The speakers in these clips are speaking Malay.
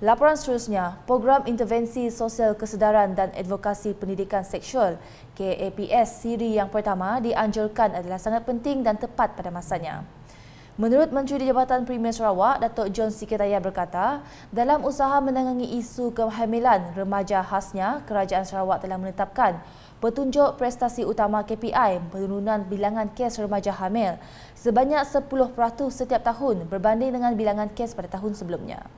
Laporan seterusnya, Program Intervensi Sosial Kesedaran dan Advokasi Pendidikan Seksual KAPS siri yang pertama dianjurkan adalah sangat penting dan tepat pada masanya. Menurut Menteri di Jabatan Premier Sarawak, Datuk John Sikitaya berkata, dalam usaha menangani isu kehamilan remaja khasnya, Kerajaan Sarawak telah menetapkan petunjuk prestasi utama KPI penurunan bilangan kes remaja hamil sebanyak 10% setiap tahun berbanding dengan bilangan kes pada tahun sebelumnya.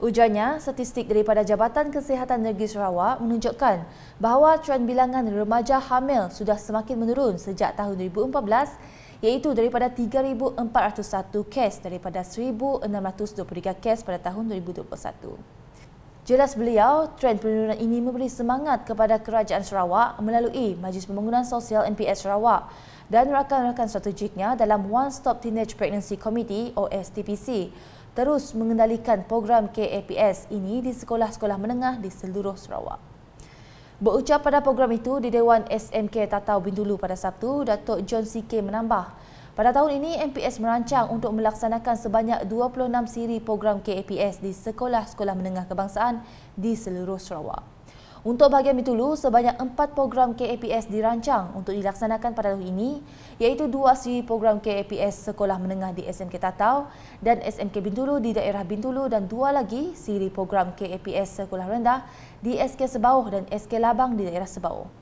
Ujarnya, statistik daripada Jabatan Kesihatan Negeri Sarawak menunjukkan bahawa tren bilangan remaja hamil sudah semakin menurun sejak tahun 2014 iaitu daripada 3,401 kes daripada 1,623 kes pada tahun 2021. Jelas beliau, trend penurunan ini memberi semangat kepada kerajaan Sarawak melalui Majlis Pembangunan Sosial NPS Sarawak dan rakan-rakan strategiknya dalam One Stop Teenage Pregnancy Committee OSTPC terus mengendalikan program KAPS ini di sekolah-sekolah menengah di seluruh Sarawak. Berucap pada program itu di Dewan SMK Tatau Bintulu pada Sabtu, Datuk John C.K. menambah, pada tahun ini, MPS merancang untuk melaksanakan sebanyak 26 siri program KAPS di sekolah-sekolah menengah kebangsaan di seluruh Sarawak. Untuk bahagian Bintulu, sebanyak 4 program KAPS dirancang untuk dilaksanakan pada tahun ini, iaitu 2 siri program KAPS sekolah menengah di SMK Tatau dan SMK Bintulu di daerah Bintulu dan 2 lagi siri program KAPS sekolah rendah di SK Sebauh dan SK Labang di daerah Sebauh.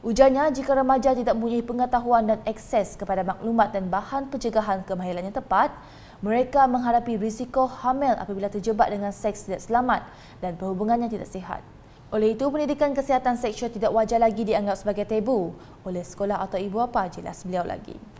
Ujarnya, jika remaja tidak mempunyai pengetahuan dan akses kepada maklumat dan bahan pencegahan kemahiran yang tepat, mereka menghadapi risiko hamil apabila terjebak dengan seks tidak selamat dan perhubungannya tidak sihat. Oleh itu, pendidikan kesihatan seksual tidak wajar lagi dianggap sebagai tabu oleh sekolah atau ibu apa jelas beliau lagi.